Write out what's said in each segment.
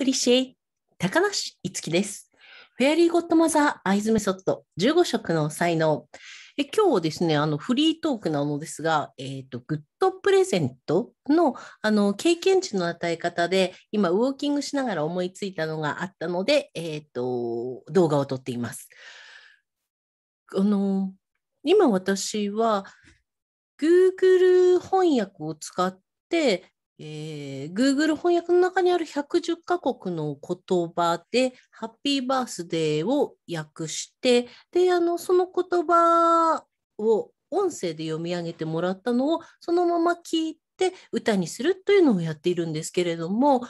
クリシ高梨いつきです。フェアリーゴッドマザーアイズメソッド15色の才能。え今日ですね、あのフリートークなのですが、えっ、ー、と、グッドプレゼントのあの経験値の与え方で、今、ウォーキングしながら思いついたのがあったので、えっ、ー、と、動画を撮っています。あの、今私は、Google 翻訳を使って、えー、Google 翻訳の中にある110カ国の言葉で、ハッピーバースデーを訳して、で、あの、その言葉を音声で読み上げてもらったのを、そのまま聞いて歌にするというのをやっているんですけれども、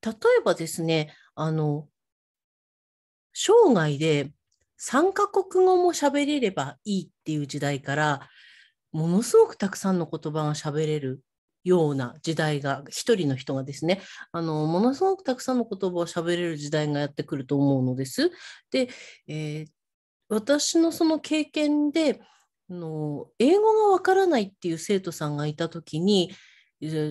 例えばですね、あの、生涯で3カ国語も喋れればいいっていう時代から、ものすごくたくさんの言葉が喋れるような時代が一人の人がですねあのものすごくたくさんの言葉を喋れる時代がやってくると思うのです。で、えー、私のその経験での英語がわからないっていう生徒さんがいた時に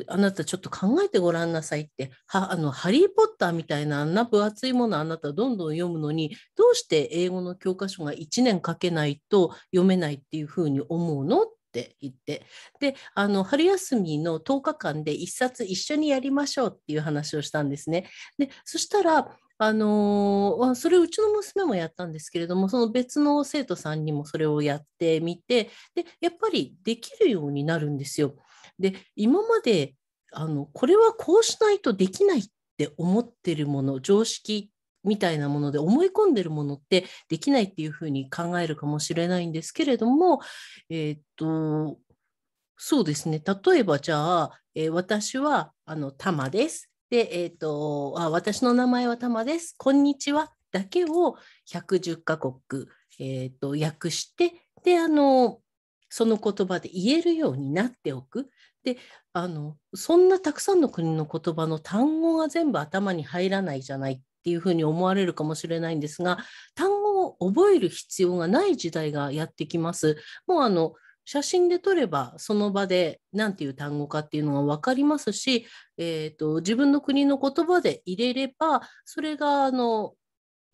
あなたちょっと考えてごらんなさいってあのハリー・ポッターみたいなあんな分厚いものあなたどんどん読むのにどうして英語の教科書が1年かけないと読めないっていうふうに思うのっって言ってであの春休みの10日間で1冊一緒にやりましょうっていう話をしたんですね。でそしたらあのー、それうちの娘もやったんですけれどもその別の生徒さんにもそれをやってみてでやっぱりできるようになるんですよ。で今まであのこれはこうしないとできないって思ってるもの常識みたいなもので思い込んでるものってできないっていうふうに考えるかもしれないんですけれども、えっ、と、そうですね。例えばじゃあ、えー、私はあのタマです。で、えっ、とあ、私の名前はタマです。こんにちはだけを110カ国、えっ、と、訳して、で、あの、その言葉で言えるようになっておく。であのそんなたくさんの国の言葉の単語が全部頭に入らないじゃないっていうふうに思われるかもしれないんですが単語を覚える必要がない時代がやってきます。もうあの写真で撮ればその場で何ていう単語かっていうのが分かりますし、えーと自分の国の言葉で入れればそれがあの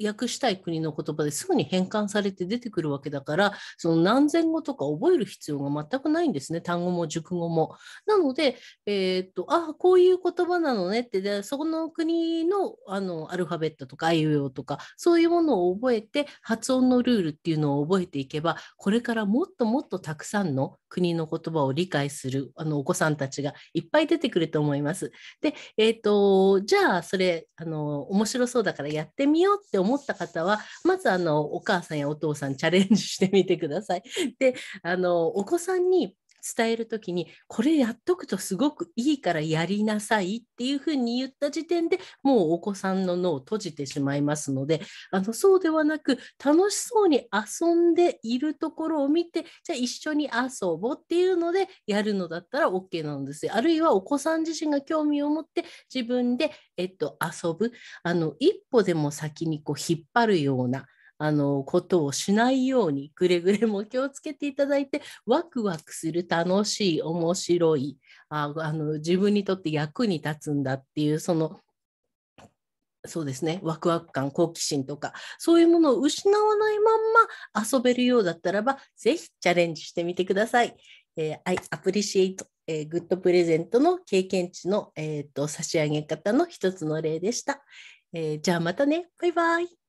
訳したい国の言葉ですぐに変換されて出てくるわけだから、その何千語とか覚える必要が全くないんですね、単語も熟語も。なので、えー、っとあこういう言葉なのねって、でそこの国のあのアルファベットとか、あいうえおとか、そういうものを覚えて、発音のルールっていうのを覚えていけば、これからもっともっとたくさんの国の言葉を理解するあのお子さんたちがいっぱい出てくると思います。で、えー、っとじゃあ、それあの面白そうだからやってみようって思った方は、まずあのお母さんやお父さんチャレンジしてみてください。で、あのお子さんに伝える時にこれやっとくとすごくいいからやりなさいっていうふうに言った時点でもうお子さんの脳を閉じてしまいますのであのそうではなく楽しそうに遊んでいるところを見てじゃあ一緒に遊ぼうっていうのでやるのだったら OK なんですよ。あるいはお子さん自身が興味を持って自分で、えっと、遊ぶあの一歩でも先にこう引っ張るような。あのことをしないようにくれぐれも気をつけていただいてワクワクする楽しい面白いああの自分にとって役に立つんだっていうそのそうですねワクワク感好奇心とかそういうものを失わないまんま遊べるようだったらば是非チャレンジしてみてください。えー、I appreciate えー、グッドプレゼントの経験値の、えーと、差し上げ方の一つの例でした。えー、じゃあまたね。バイバイ。